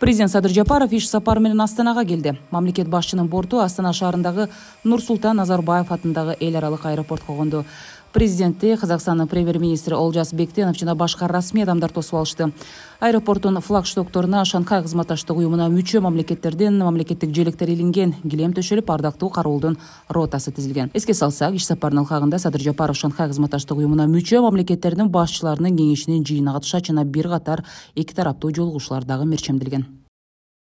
президент садыр жапаров иш сапарменен астанага келди мамлекет башчынын борту астана шаарындагы нурсултан назарбаев атындагы эл аралык аэропортко конду президентти казакстандын премьер министри олжас бектенов жана башка расмий адамдар тосуп алышты аэропорттун флагштокторуна шанхай кызматташтык уюмуна мүчө мамлекеттердин мамлекеттик желектер илинген килем төшөлүп ардактуу кароолдун ротасы тизилген эске салсак иш сапарынын алкагында садыр жапаров шанхай кызматташтык уюмуна мүчө мамлекеттердин башчыларынын кеңешинин жыйынына катышат жана бир катар эки тараптуу жолугушуулар дагы мерчемделген